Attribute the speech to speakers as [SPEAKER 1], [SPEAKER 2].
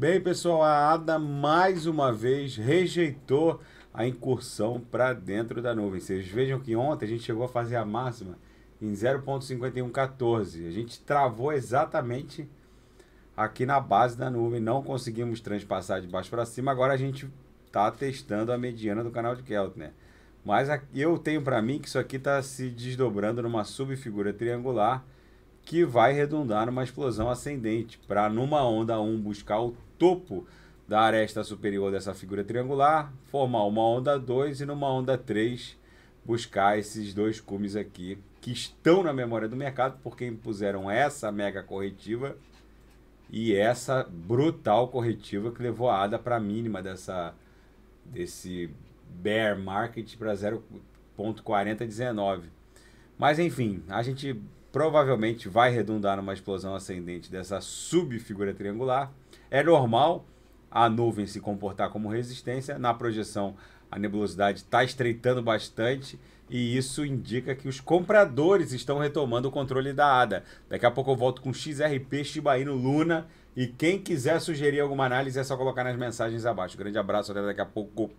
[SPEAKER 1] Bem, pessoal, a ADA mais uma vez rejeitou a incursão para dentro da nuvem. Vocês vejam que ontem a gente chegou a fazer a máxima em 0.5114. A gente travou exatamente aqui na base da nuvem, não conseguimos transpassar de baixo para cima. Agora a gente está testando a mediana do canal de Keltner. Né? Mas eu tenho para mim que isso aqui está se desdobrando numa subfigura triangular que vai redundar numa explosão ascendente, para numa onda 1 buscar o topo da aresta superior dessa figura triangular, formar uma onda 2 e numa onda 3 buscar esses dois cumes aqui que estão na memória do mercado porque impuseram essa mega corretiva e essa brutal corretiva que levou a ADA para a mínima dessa desse bear market para 0.4019. Mas enfim, a gente provavelmente vai redundar numa explosão ascendente dessa subfigura triangular. É normal a nuvem se comportar como resistência. Na projeção, a nebulosidade está estreitando bastante e isso indica que os compradores estão retomando o controle da ADA. Daqui a pouco eu volto com XRP, Shiba Inu, Luna. E quem quiser sugerir alguma análise é só colocar nas mensagens abaixo. Grande abraço, até daqui a pouco.